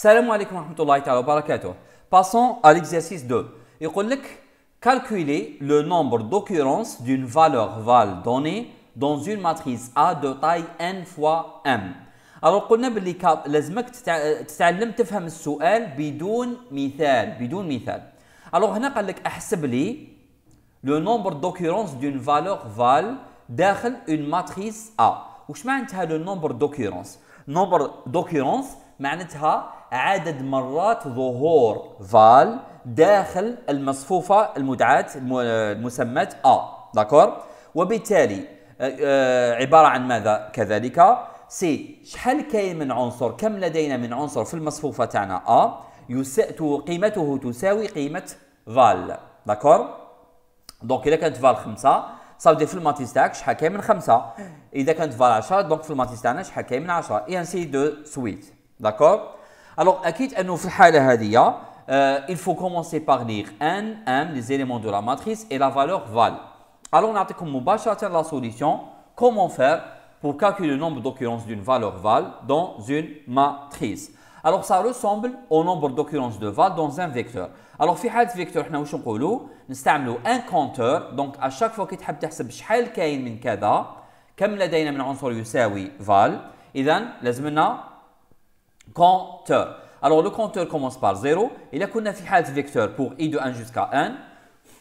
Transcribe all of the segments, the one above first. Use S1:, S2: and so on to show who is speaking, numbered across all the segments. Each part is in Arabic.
S1: Assalamu alaikum wa rahmatullahi wa barakatuh. passons à l'exercice 2. Il dit, calculer le nombre d'occurrences d'une valeur val donnée dans une matrice A de taille n fois m. alors dit, باللي لازمك تتعلم تفهم السؤال بدون مثال بدون مثال. alors هنا قال لك احسب لي le nombre d'occurrences d'une valeur val dans une matrice A. وش معناتها le nombre d'occurrences? nombre d'occurrences معناتها عدد مرات ظهور فال داخل المصفوفة المدعاة المسماة أ داكور وبالتالي عبارة عن ماذا كذلك سي شحال كاين من عنصر كم لدينا من عنصر في المصفوفة تاعنا أ يس... قيمته تساوي قيمة فال داكور دونك إذا كانت فال خمسة صافي في الماتيس تاعك شحال كاين من خمسة إذا كانت فال 10 دونك في الماتيس تاعنا شحال كاين من 10 إي أنسي دو سويت داكور Alors, euh, il faut commencer par lire n, m, les éléments de la matrice et la valeur val. Alors, on a comme la solution. Comment faire pour calculer le nombre d'occurrences d'une valeur val dans une matrice Alors, ça ressemble au nombre d'occurrences de val dans un vecteur. Alors, في un vecteur, nous واش un compteur. Donc, à chaque fois كي تحب تحسب شحال كاين من كذا، كم لدينا من عنصر يساوي val. إذا لازم compteur. Alors le compteur commence par 0. Il y a qu'on vecteur pour i de 1 jusqu'à 1.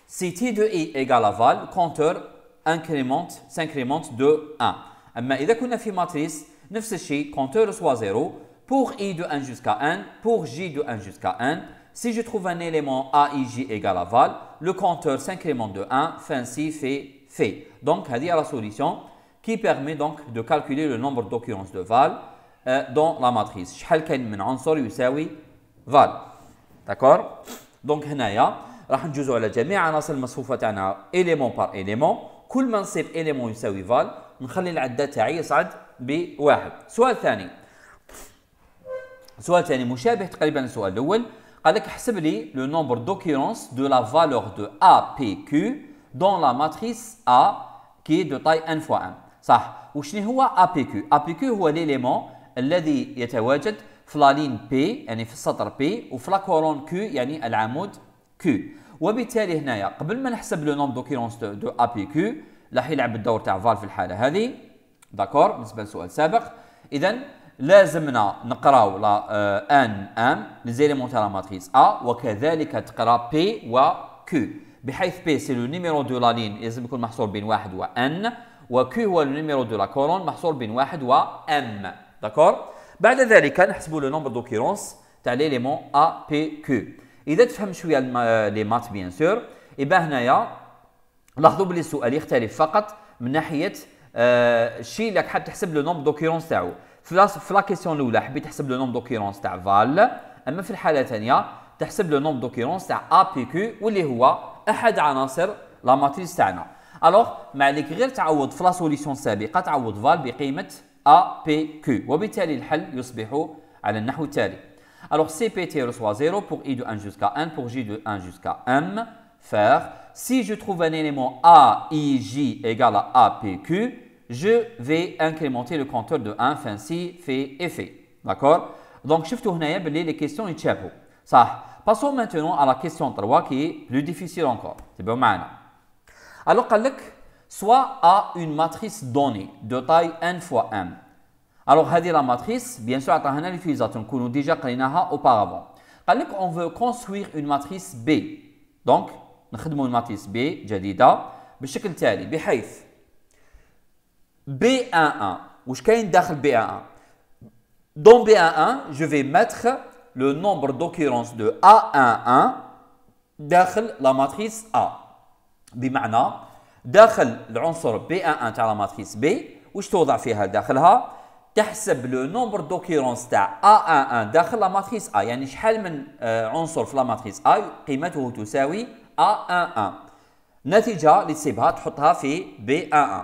S1: Si t de i égale à val, compteur incrémente, s'incrémente de 1. Mais il y a qu'on matrice, 9 le compteur reçoit 0 pour i de 1 jusqu'à 1, pour j de 1 jusqu'à 1. Si je trouve un élément a, i, j égale à val, le compteur s'incrémente de 1, fin si fait, fait. Donc, il y a la solution qui permet donc de calculer le nombre d'occurrences de val أه، دون لا ماتريس شحال كاين من عنصر يساوي فال داكور دونك هنايا راح نجوزو على جميع عناصر المصفوفه تاعنا اليمون بار اليمون كل ما نصيب اليمون يساوي فال نخلي العده تاعي يصعد بواحد سؤال ثاني سؤال ثاني مشابه تقريبا للسؤال الاول قال لك احسب لي لو نومبر دوكيرونس دو لا فالور دو ا بي كيو دون لا ماتريس ا كي دو تاي ان فوا ان صح وشنو هو ا بي كيو ا بي كيو هو ليليمون الذي يتواجد في لالين لين بي يعني في السطر بي وفي لاكورون كو يعني العمود كو وبالتالي هنايا قبل ما نحسب لو نوم دوكيرونس دو, دو ابي كو راح يلعب الدور تاع فال في الحاله هذه داكور بالنسبه للسؤال السابق اذا لازمنا نقراو لا آه، ان ام ليزيليمون تاع لا ماتريس ا وكذلك تقرا بي و كو بحيث بي سي لو نيميرو دو لالين لين لازم يكون محصور بين واحد و ان وكو هو نيميرو دو لا كولون محصور بين واحد و ام داكور بعد ذلك نحسبوا لو نومبر دوكيرونس تاع ليليمون ا بي كيو اذا تفهم شويه لي مات بيان سور يبقى هنايا لاحظوا بلي السؤال يختلف فقط من ناحيه الشيء آه، اللي حاب تحسب لو نومبر دوكيرونس تاعو في لا كيسيون الاولى حبيت تحسب لو نومبر دوكيرونس تاع فال اما في الحاله الثانيه تحسب لو نومبر دوكيرونس تاع ا بي كيو واللي هو احد عناصر لا ماتريس تاعنا الوغ ما عليك غير تعوض في لا سوليسيون السابقه تعوض فال بقيمه APQ. وبالتالي الحل يصبح على النحو التالي. Alors CPT reçoit 0 pour I de 1 jusqu'à 1, pour J de 1 jusqu'à M. Faire, si je trouve un élément A, J égale à APQ, je vais incrémenter le compteur de 1, fin si, fait effet D'accord Donc, je vais les questions et Ça. Passons maintenant à la question 3 qui est plus difficile encore. C'est bon, Alors, soit à une matrice donnée de taille n fois m. Alors, هذه la matrice, bien sûr, عطاها que nous avons déjà قريناها auparavant. On veut construire une matrice B. Donc, نخدموا une matrice B جديدة بالشكل التالي بحيث B11 je كاين داخل B11 Dans B11 je vais mettre le nombre d'occurrences de A11 داخل la matrice A بمعنى داخل العنصر بي ان ان تاع لا ماتريس بي واش توضع فيها داخلها تحسب لو نومبر دوكيرونس تاع ا ان ان داخل لا ماتريس ا يعني شحال من آه، عنصر في لا ماتريس ا قيمته تساوي ا ان ان نتيجة اللي تسيبها تحطها في بي ان ان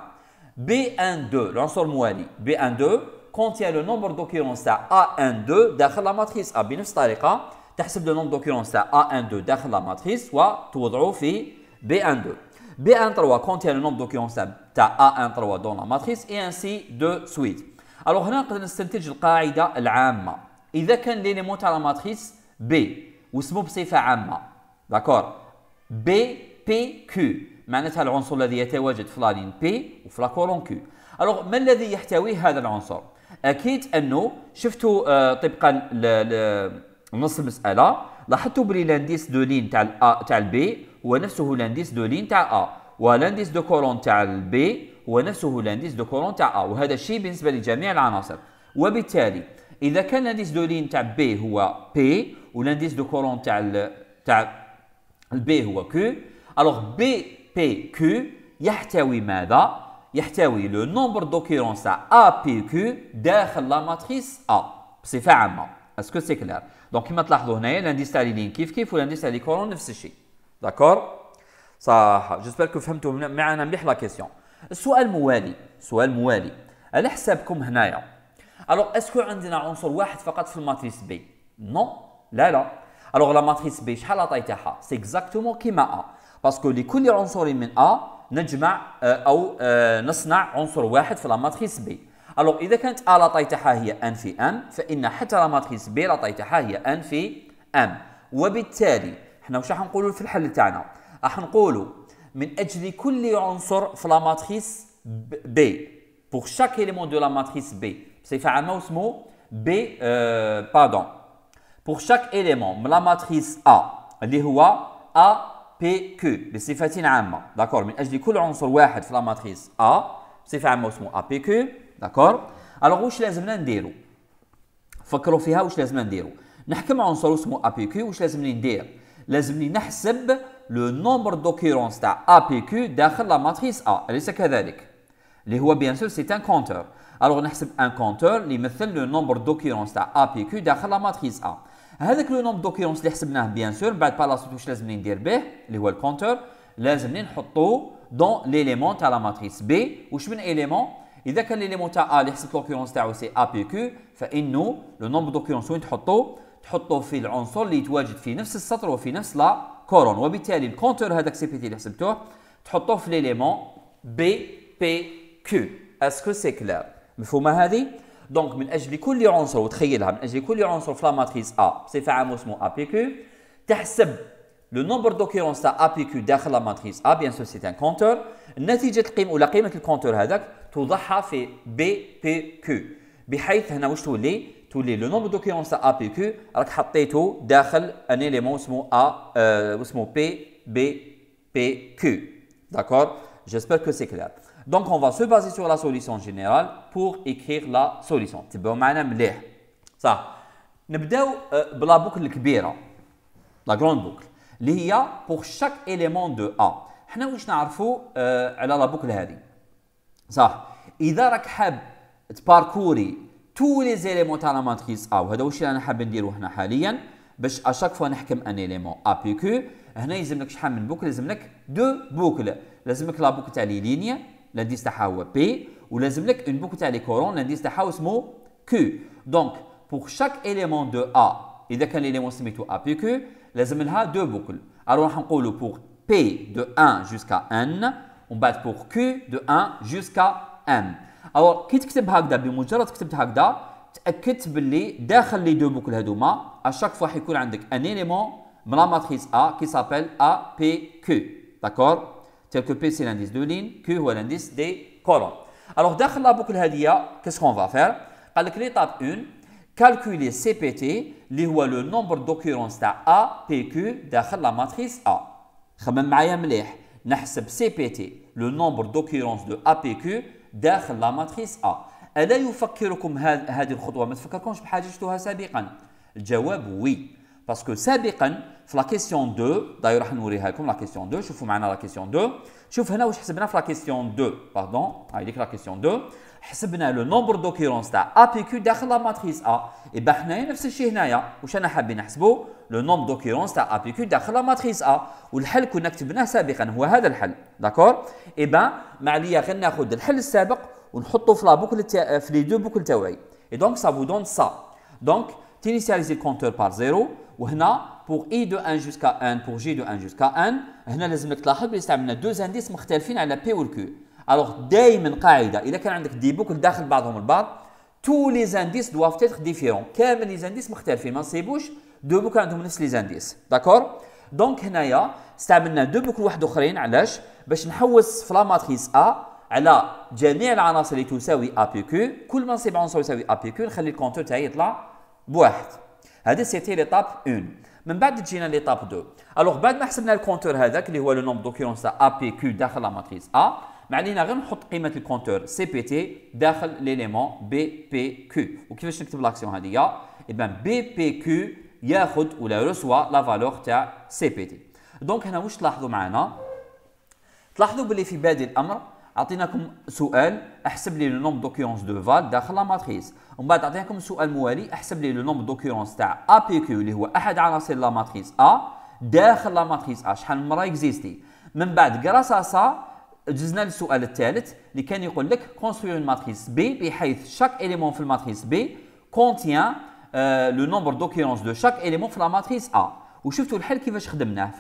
S1: بي ان 2 العنصر الموالي بي ان 2 كونتيان لو نومبر دوكيرونس تاع ا ان 2 داخل لا ماتريس ا بنفس الطريقة تحسب لو نومبر دوكيرونس تاع ا ان 2 داخل لا ماتريس وتوضعه في بي ان 2 BN3 contient le nombre d'occurrences تاع ان 3 dans la matrice et ainsi de suite. Alors هنا نقدر نستنتج القاعدة العامة إذا كان ليليمون تاع لا ماتريس B واسمه بصفة عامة داكور B P Q معناتها العنصر الذي يتواجد في لالين P وفي لا كولون Q. Alors ما الذي يحتوي هذا العنصر؟ أكيد أنه شفتوا آه، طبقا لنص المسألة لاحظتوا بلي لانديس دو لين تاع آه، تاع البي هو نفسه لانديس دو لين تاع ا ولانديس دو كولون تاع البي هو نفسه لانديس دو كولون تاع ا وهذا الشيء بالنسبه لجميع العناصر وبالتالي اذا كان لانديس دو لين تاع بي هو بي ولانديس دو كولون تاع تاع البي هو كو الوغ بي بي كو يحتوي ماذا يحتوي لو نومبر دوكيرونس تاع ا بي كو داخل لا ماتريس ا بصفه عامه اسكو سي كلير دونك كما تلاحظوا هنايا لانديس تاع لي لين كيف كيف ولانديس تاع لي كولون نفس الشيء داكور صح جيسبر كو فهمتوا معنا مليح لا كيسيون السؤال موالي سؤال موالي على حسابكم هنايا الوغ اسكو عندنا عنصر واحد فقط في الماتريس بي نو لا لا الوغ لا ماتريس بي شحال عطاي تاعها سي اكزاكتومون كيما ا باسكو لكل عنصر من ا نجمع آه، او آه، نصنع عنصر واحد في لا ماتريس بي الوغ اذا كانت ا لاطاي تاعها هي ان في ام فان حتى لا ماتريس بي لاطاي تاعها هي ان في ام وبالتالي حنا واش راح نقولوا في الحل تاعنا راح نقولوا من اجل كل عنصر في لا ماتريس بي بور شاك اليمون دو لا ماتريس بي بصفه عامه واسمه بي باردون بور شاك اليمون من لا ماتريس ا اللي هو ا بي كو بصفه عامه داكور من اجل كل عنصر واحد في لا ماتريس ا بصفه عامه اسمه ا بي كو داكور الوغ واش لازمنا نديرو فكروا فيها واش لازمنا نديرو نحكم عنصر اسمه ا بي كي واش لازمني ندير nous ni le nombre d'occurrences de la matrice a c'est ce ça bien sûr c'est un compteur alors on un compteur qui le nombre d'occurrences de dans la matrice a. le nombre d'occurrences que nous calculons bien sûr, mais pas la seule chose. il faut le mettre dans l'élément de la matrice b. chaque élément, si l'élément de a occurrence le nombre d'occurrences تحطه في العنصر اللي يتواجد في نفس السطر وفي نفس لا كورون وبالتالي الكونتور هذاك سي بي تي اللي حسبتوه تحطوه في ليليمون بي بي كيو اسكو سي كلير مفهومه هذه دونك من اجل كل عنصر وتخيلها من اجل كل عنصر في لا ماتريس ا بصفه عامه اسمه ا بي كيو تحسب لو نومبر دوكيرونس تاع ا بي كيو داخل لا ماتريس ا بيان سور سي ان كونتور نتيجه القيمه ولا قيمه الكونتور هذاك توضعها في بي بي كيو بحيث هنا واش تولي le nombre de a à q alors que tu un élément sous le a euh, p b p q d'accord j'espère que c'est clair donc on va se baser sur la solution générale pour écrire la solution c'est bon maintenant on l'ait ça on débute dans euh, la boucle la plus grande la grande boucle qui est pour chaque élément de a on a où je ne la boucle là ça et alors a tu parcours tous les éléments تاعنا ماتريس A وهذا واش اللي انا حاب نديرو هنا حاليا باش اشاك فوا نحكم ان اليمون A بي كيو هنا يلزملك شحال من بوكل يلزملك دو بوكل لازمك لا بوكل تاع لي لينيا لانديس تاعها هو بي ولازملك اون بوكل تاع لي كورون لانديس تاعها اسمو كيو دونك بور شاك اليمون دو A اذا كان اليمون سميتو A بي كيو لازم لها دو بوكل الو راح نقولو بور P de 1 jusqu'à N on bat pour Q de 1 jusqu'à M alors qui écris dehors ça, mais مجرد écris dehors ça, tu écris ce qui est à chaque fois, il y un élément. de La matrice A qui s'appelle A P Q. D'accord? C'est-à-dire P c'est l'indice de ligne, Q est l'indice de colonne. Alors à l'intérieur de tous ces éléments, qu'est-ce qu'on va faire? Alors, écris une. Calculez CPT, qui est le nombre d'occurrences de A P Q de la matrice A. Quand même, on va y aller. On va calculer le nombre d'occurrences de A P Q. داخل لا ماتريس أ ألا يفكركم هذه الخطوة ما تفكركمش بحاجتها سابقا الجواب وي باسكو سابقا في لا كيسيون 2 داير راح نوريها لكم لا كيسيون 2 شوفوا معنا لا كيسيون 2 شوف هنا واش حسبنا في لا كيسيون 2 باردون هاي ديك لا كيسيون 2 حسبنا لو نومبر دوكيرونس تاع ا بي كيو داخل لا ماتريس ا با حنايا نفس الشيء هنايا واش انا حابين نحسبوا لو نومبر دوكيرونس تاع ا بي كيو داخل لا ماتريس ا والحل كنا كتبناه سابقا هو هذا الحل داكور ايبا ما عليا غير ناخذ الحل السابق ونحطه في لا بوكل تا... في لي دو بوكل تاوعي اي دونك سا فو دون سا دونك تينيسياليزي الكونتور بار زيرو وهنا بور اي دو ان جوسكا ان بور جي دو ان جوسكا ان هنا لازمك تلاحظ بلي استعملنا دو انديس مختلفين على بي والكيو الوغ دائما قاعده اذا كان عندك دي بوكل داخل بعضهم البعض تو لي زانديس دواف تيتر ديفيرون كامل لي زانديس مختلفين ما نصيبوش دو بوكل عندهم نفس لي زانديس داكور دونك هنايا استعملنا دو بوكل واحد اخرين علاش باش نحوس في لا ماتريس ا على جميع العناصر اللي تساوي ا بي كو كل ما نصيب عنصر يساوي ا بي كو نخلي الكونتور تاعي يطلع بواحد هذا سيتي ليتاب 1 من بعد تجينا ليتاب 2 الوغ بعد ما حسبنا الكونتور هذاك اللي هو لو نومبر دوكيرونس ا بي كو داخل لا ماتريس ا ما علينا غير نحط قيمه الكونتور سي بي تي داخل ليليمون بي بي كيو وكيفاش نكتب لاكسيون هذه اذا بي بي كيو ياخذ ولا رسوا لا فالور تاع سي بي تي دونك هنا واش تلاحظوا معنا تلاحظوا باللي في بادئ الامر عطيناكم سؤال احسب لي لو نوم دوكيونس دو فال داخل لا ماتريس ومن بعد عطيناكم سؤال موالي احسب لي لو نوم دوكيونس تاع ا بي كيو اللي هو احد عناصر لا ماتريس ا داخل لا ماتريس ا شحال من مره اكزيستي من بعد كراسا سا جزنا للسؤال الثالث اللي كان يقول لك كونستروير اون ماتريس بي بحيث شاك اليمون في الماتريس بي كونتيان لو نومبر دوكيرونس دو شاك اليمون في الماتريس ا وشفتوا الحل كيفاش خدمناه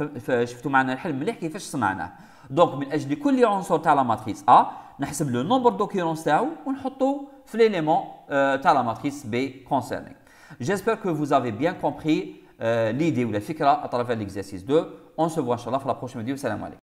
S1: شفتوا معنا الحل مليح كيفاش صنعناه دونك من اجل كل عنصر تاع لا ماتريس ا نحسب لو نومبر دوكيرونس تاعو ونحطو في ليليمون euh, تاع لا ماتريس بي كونسيرني جيسبر كو فوز افي بيان كومبري l'idée ou la fikra à travers l'exercice 2. On se voit, Inch'Allah, pour la prochaine vidéo. Salam alaikum.